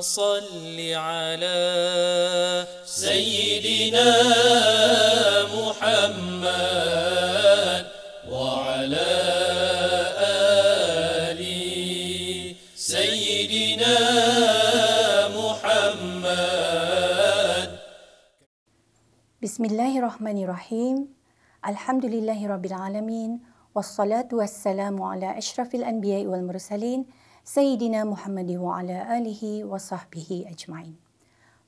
صل على سيدنا محمد وعلى آل سيدنا محمد بسم الله الرحمن الرحيم الحمد لله رب العالمين والصلاة والسلام على أشرف الأنبياء والمرسلين Sayyidina Muhammad wa ala alihi wa sahbihi ajma'in.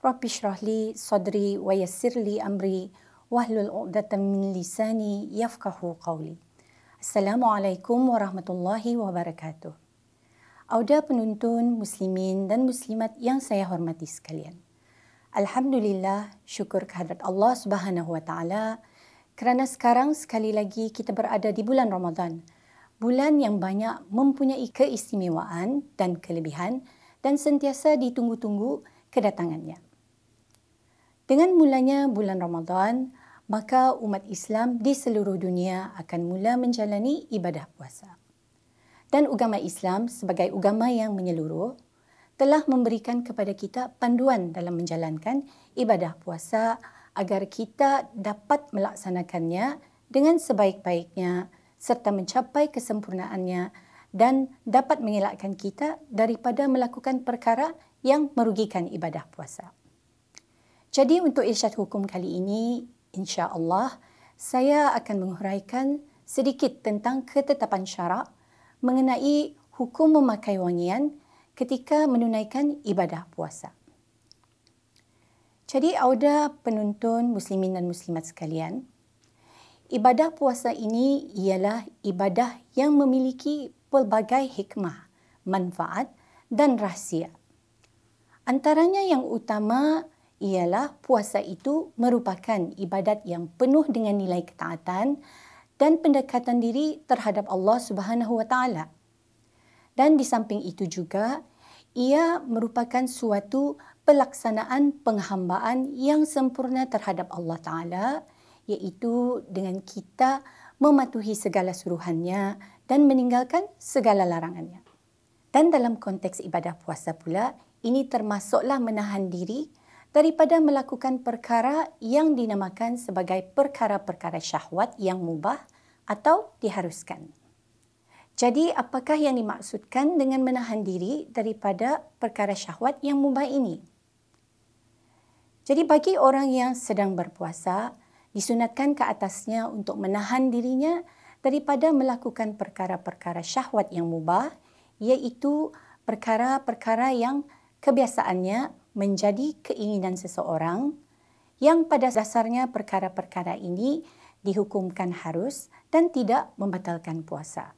Rabbi syrah li sadri wa yassir li amri wahlul uqdatan min lisani yafkahu qawli. Assalamualaikum warahmatullahi wabarakatuh. Auda penuntun muslimin dan muslimat yang saya hormati sekalian. Alhamdulillah, syukur kehadrat Allah Subhanahu wa taala kerana sekarang sekali lagi kita berada di bulan Ramadan bulan yang banyak mempunyai keistimewaan dan kelebihan dan sentiasa ditunggu-tunggu kedatangannya. Dengan mulanya bulan Ramadan, maka umat Islam di seluruh dunia akan mula menjalani ibadah puasa. Dan agama Islam sebagai agama yang menyeluruh telah memberikan kepada kita panduan dalam menjalankan ibadah puasa agar kita dapat melaksanakannya dengan sebaik-baiknya serta mencapai kesempurnaannya dan dapat mengelakkan kita daripada melakukan perkara yang merugikan ibadah puasa. Jadi untuk irsyad hukum kali ini, insya-Allah saya akan menguraikan sedikit tentang ketetapan syarak mengenai hukum memakai wangian ketika menunaikan ibadah puasa. Jadi auda penonton muslimin dan muslimat sekalian, Ibadah puasa ini ialah ibadah yang memiliki pelbagai hikmah, manfaat dan rahsia. Antaranya yang utama ialah puasa itu merupakan ibadat yang penuh dengan nilai ketaatan dan pendekatan diri terhadap Allah Subhanahu wa Dan di samping itu juga ia merupakan suatu pelaksanaan penghambaan yang sempurna terhadap Allah taala iaitu dengan kita mematuhi segala suruhannya dan meninggalkan segala larangannya. Dan dalam konteks ibadah puasa pula, ini termasuklah menahan diri daripada melakukan perkara yang dinamakan sebagai perkara-perkara syahwat yang mubah atau diharuskan. Jadi, apakah yang dimaksudkan dengan menahan diri daripada perkara syahwat yang mubah ini? Jadi, bagi orang yang sedang berpuasa, disunatkan ke atasnya untuk menahan dirinya daripada melakukan perkara-perkara syahwat yang mubah iaitu perkara-perkara yang kebiasaannya menjadi keinginan seseorang yang pada dasarnya perkara-perkara ini dihukumkan harus dan tidak membatalkan puasa.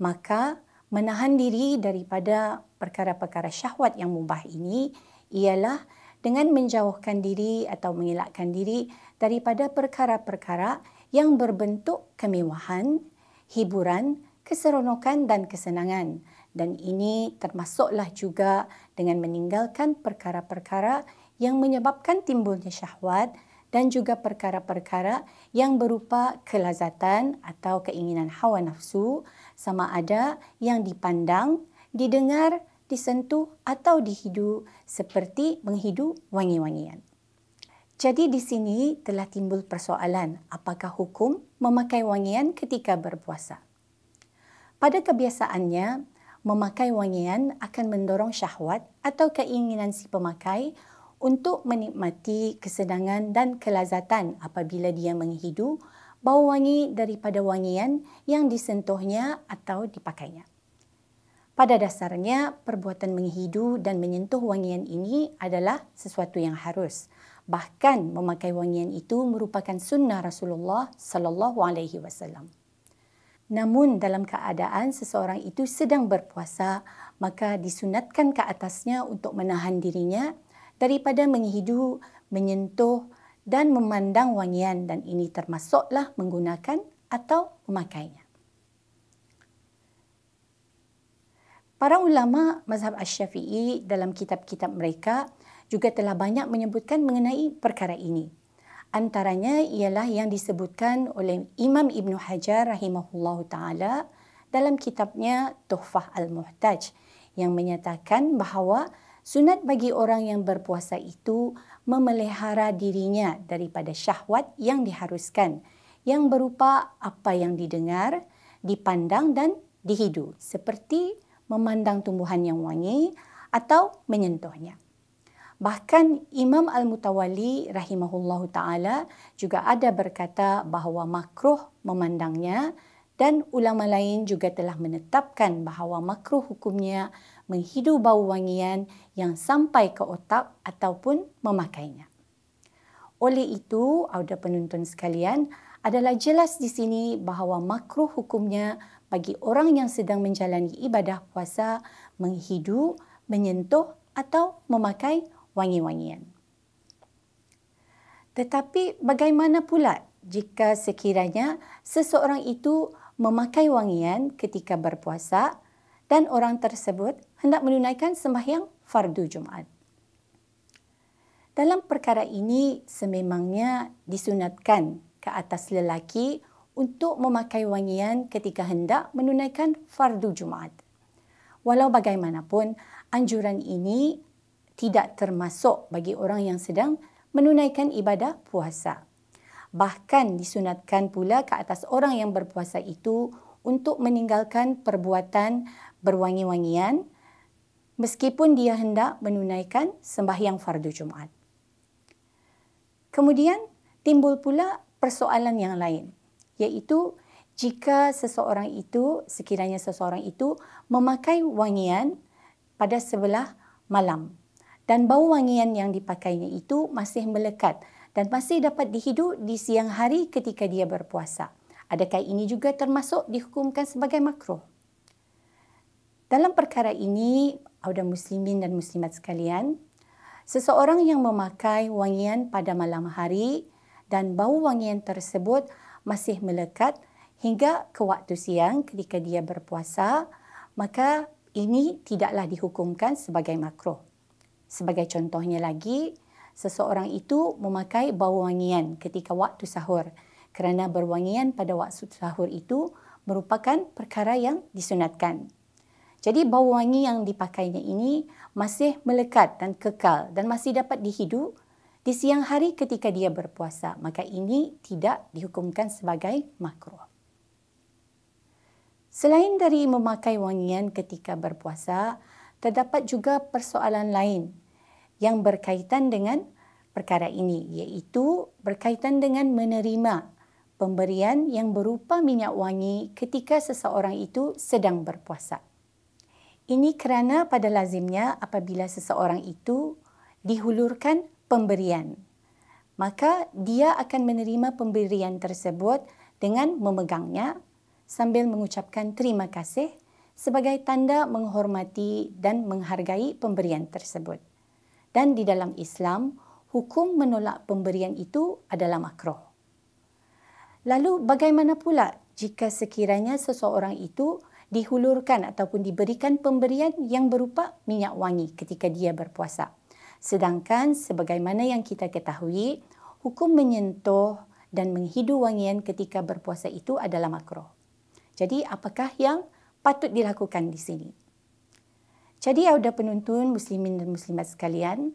Maka menahan diri daripada perkara-perkara syahwat yang mubah ini ialah dengan menjauhkan diri atau mengelakkan diri daripada perkara-perkara yang berbentuk kemewahan, hiburan, keseronokan dan kesenangan. Dan ini termasuklah juga dengan meninggalkan perkara-perkara yang menyebabkan timbulnya syahwat dan juga perkara-perkara yang berupa kelazatan atau keinginan hawa nafsu sama ada yang dipandang, didengar, didengar, disentuh atau dihidu seperti menghidu wangi-wangian. Jadi di sini telah timbul persoalan apakah hukum memakai wangian ketika berpuasa. Pada kebiasaannya, memakai wangian akan mendorong syahwat atau keinginan si pemakai untuk menikmati kesenangan dan kelazatan apabila dia menghidu bau wangi daripada wangian yang disentuhnya atau dipakainya. Pada dasarnya, perbuatan menghidu dan menyentuh wangian ini adalah sesuatu yang harus. Bahkan memakai wangian itu merupakan sunnah Rasulullah sallallahu alaihi wasallam. Namun dalam keadaan seseorang itu sedang berpuasa, maka disunatkan ke atasnya untuk menahan dirinya daripada menghidu, menyentuh dan memandang wangian dan ini termasuklah menggunakan atau memakainya. Para ulama mazhab Asy-Syafi'i dalam kitab-kitab mereka juga telah banyak menyebutkan mengenai perkara ini. Antaranya ialah yang disebutkan oleh Imam Ibn Hajar rahimahullahu ta'ala dalam kitabnya Tuhfah Al-Muhtaj yang menyatakan bahawa sunat bagi orang yang berpuasa itu memelihara dirinya daripada syahwat yang diharuskan yang berupa apa yang didengar, dipandang dan dihidu. Seperti memandang tumbuhan yang wangi atau menyentuhnya. Bahkan Imam Al-Mutawali rahimahullah ta'ala juga ada berkata bahawa makruh memandangnya dan ulama lain juga telah menetapkan bahawa makruh hukumnya menghidu bau wangian yang sampai ke otak ataupun memakainya. Oleh itu, audio penonton sekalian, adalah jelas di sini bahawa makruh hukumnya bagi orang yang sedang menjalani ibadah puasa, menghidu, menyentuh atau memakai wangi-wangian. Tetapi bagaimana pula jika sekiranya seseorang itu memakai wangian ketika berpuasa dan orang tersebut hendak menunaikan sembahyang fardu Jumaat? Dalam perkara ini sememangnya disunatkan ke atas lelaki untuk memakai wangian ketika hendak menunaikan fardu Jumaat. Walau bagaimanapun, anjuran ini tidak termasuk bagi orang yang sedang menunaikan ibadah puasa. Bahkan disunatkan pula ke atas orang yang berpuasa itu untuk meninggalkan perbuatan berwangi-wangian meskipun dia hendak menunaikan sembahyang fardu Jumaat. Kemudian timbul pula persoalan yang lain iaitu jika seseorang itu, sekiranya seseorang itu memakai wangian pada sebelah malam dan bau wangian yang dipakainya itu masih melekat dan masih dapat dihidu di siang hari ketika dia berpuasa. Adakah ini juga termasuk dihukumkan sebagai makruh? Dalam perkara ini, ada muslimin dan muslimat sekalian, seseorang yang memakai wangian pada malam hari dan bau wangian tersebut masih melekat hingga ke waktu siang ketika dia berpuasa, maka ini tidaklah dihukumkan sebagai makro. Sebagai contohnya lagi, seseorang itu memakai bau wangian ketika waktu sahur kerana berwangian pada waktu sahur itu merupakan perkara yang disunatkan. Jadi bau wangi yang dipakainya ini masih melekat dan kekal dan masih dapat dihidu di siang hari ketika dia berpuasa, maka ini tidak dihukumkan sebagai makruh. Selain dari memakai wangian ketika berpuasa, terdapat juga persoalan lain yang berkaitan dengan perkara ini, iaitu berkaitan dengan menerima pemberian yang berupa minyak wangi ketika seseorang itu sedang berpuasa. Ini kerana pada lazimnya apabila seseorang itu dihulurkan pemberian. Maka dia akan menerima pemberian tersebut dengan memegangnya sambil mengucapkan terima kasih sebagai tanda menghormati dan menghargai pemberian tersebut. Dan di dalam Islam, hukum menolak pemberian itu adalah makruh. Lalu bagaimana pula jika sekiranya seseorang itu dihulurkan ataupun diberikan pemberian yang berupa minyak wangi ketika dia berpuasa? Sedangkan sebagaimana yang kita ketahui, hukum menyentuh dan menghidu wangian ketika berpuasa itu adalah makruh. Jadi apakah yang patut dilakukan di sini? Jadi ada penuntun muslimin dan muslimat sekalian,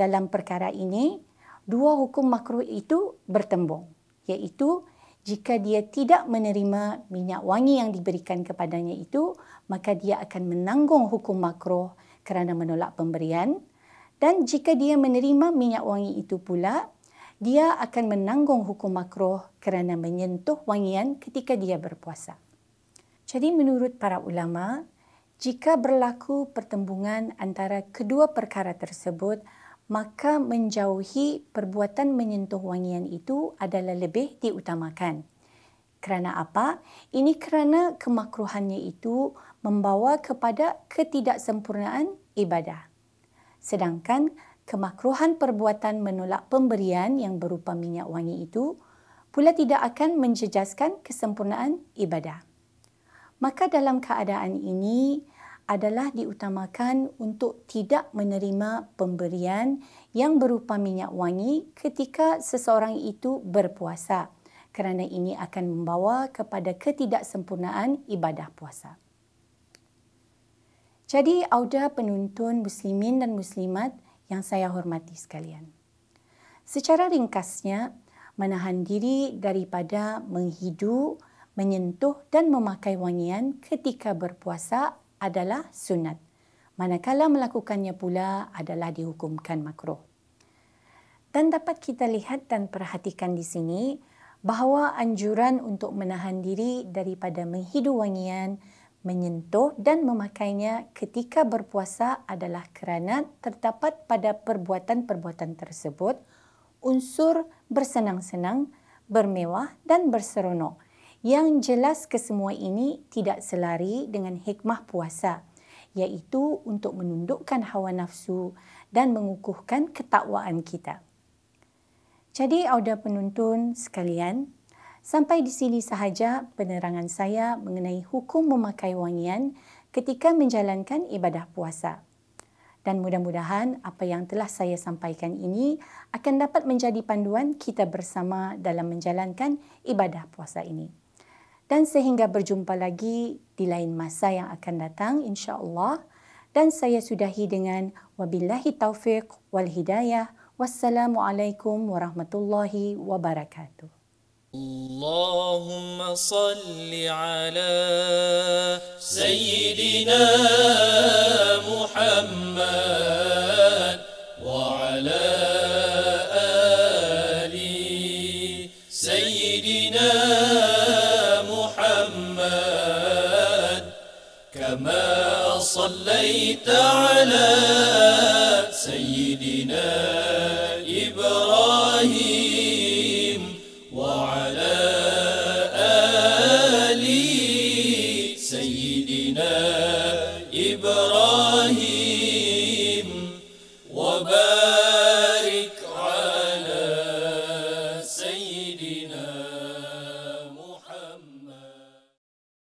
dalam perkara ini, dua hukum makruh itu bertembung, iaitu jika dia tidak menerima minyak wangi yang diberikan kepadanya itu, maka dia akan menanggung hukum makruh kerana menolak pemberian. Dan jika dia menerima minyak wangi itu pula, dia akan menanggung hukum makruh kerana menyentuh wangian ketika dia berpuasa. Jadi menurut para ulama, jika berlaku pertembungan antara kedua perkara tersebut, maka menjauhi perbuatan menyentuh wangian itu adalah lebih diutamakan. Kerana apa? Ini kerana kemakruhannya itu membawa kepada ketidaksempurnaan ibadah. Sedangkan kemakruhan perbuatan menolak pemberian yang berupa minyak wangi itu pula tidak akan menjejaskan kesempurnaan ibadah. Maka dalam keadaan ini adalah diutamakan untuk tidak menerima pemberian yang berupa minyak wangi ketika seseorang itu berpuasa kerana ini akan membawa kepada ketidaksempurnaan ibadah puasa. Jadi auda penuntun muslimin dan muslimat yang saya hormati sekalian. Secara ringkasnya, menahan diri daripada menghidu, menyentuh dan memakai wangian ketika berpuasa adalah sunat. Manakala melakukannya pula adalah dihukumkan makruh. Dan dapat kita lihat dan perhatikan di sini bahawa anjuran untuk menahan diri daripada menghidu wangian menyentuh dan memakainya ketika berpuasa adalah kerana terdapat pada perbuatan-perbuatan tersebut unsur bersenang-senang, bermewah dan berseronok. Yang jelas kesemua ini tidak selari dengan hikmah puasa, iaitu untuk menundukkan hawa nafsu dan mengukuhkan ketakwaan kita. Jadi, auda penuntun sekalian, Sampai di sini sahaja penerangan saya mengenai hukum memakai wangian ketika menjalankan ibadah puasa. Dan mudah-mudahan apa yang telah saya sampaikan ini akan dapat menjadi panduan kita bersama dalam menjalankan ibadah puasa ini. Dan sehingga berjumpa lagi di lain masa yang akan datang insya-Allah dan saya sudahi dengan wabillahi taufiq wal hidayah. Wassalamualaikum warahmatullahi wabarakatuh. اللهم صل على سيدنا محمد وعلى آل سيدنا محمد كما صليت على سيدنا إبراهيم